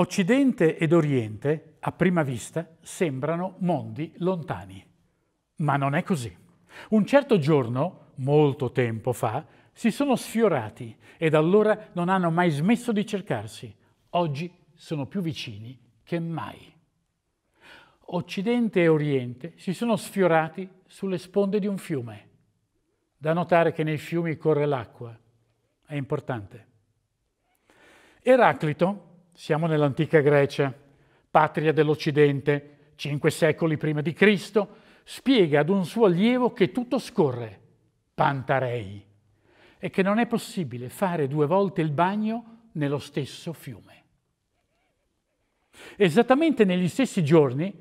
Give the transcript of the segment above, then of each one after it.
Occidente ed Oriente, a prima vista, sembrano mondi lontani. Ma non è così. Un certo giorno, molto tempo fa, si sono sfiorati e da allora non hanno mai smesso di cercarsi. Oggi sono più vicini che mai. Occidente e Oriente si sono sfiorati sulle sponde di un fiume. Da notare che nei fiumi corre l'acqua. È importante. Eraclito, siamo nell'antica Grecia, patria dell'Occidente, cinque secoli prima di Cristo, spiega ad un suo allievo che tutto scorre, Pantarei, e che non è possibile fare due volte il bagno nello stesso fiume. Esattamente negli stessi giorni,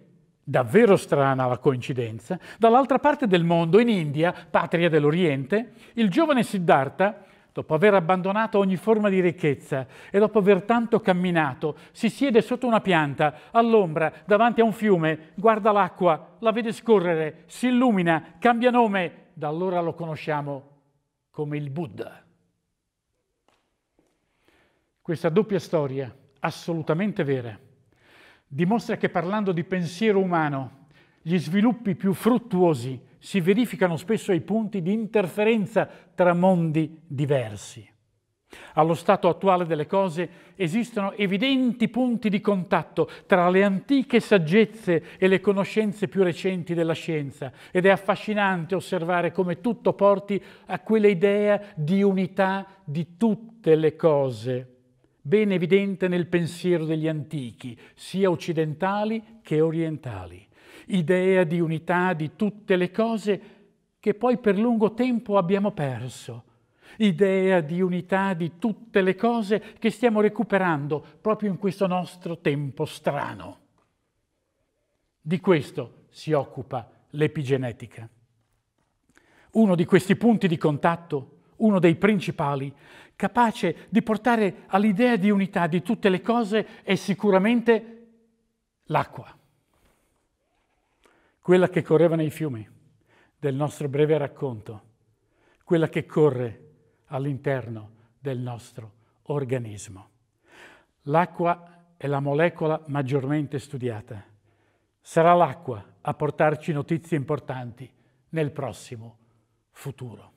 davvero strana la coincidenza, dall'altra parte del mondo, in India, patria dell'Oriente, il giovane Siddhartha dopo aver abbandonato ogni forma di ricchezza e dopo aver tanto camminato, si siede sotto una pianta, all'ombra, davanti a un fiume, guarda l'acqua, la vede scorrere, si illumina, cambia nome, da allora lo conosciamo come il Buddha. Questa doppia storia, assolutamente vera, dimostra che parlando di pensiero umano, gli sviluppi più fruttuosi si verificano spesso i punti di interferenza tra mondi diversi. Allo stato attuale delle cose esistono evidenti punti di contatto tra le antiche saggezze e le conoscenze più recenti della scienza ed è affascinante osservare come tutto porti a quell'idea di unità di tutte le cose, ben evidente nel pensiero degli antichi, sia occidentali che orientali idea di unità di tutte le cose che poi per lungo tempo abbiamo perso, idea di unità di tutte le cose che stiamo recuperando proprio in questo nostro tempo strano. Di questo si occupa l'epigenetica. Uno di questi punti di contatto uno dei principali, capace di portare all'idea di unità di tutte le cose, è sicuramente l'acqua quella che correva nei fiumi del nostro breve racconto, quella che corre all'interno del nostro organismo. L'acqua è la molecola maggiormente studiata. Sarà l'acqua a portarci notizie importanti nel prossimo futuro.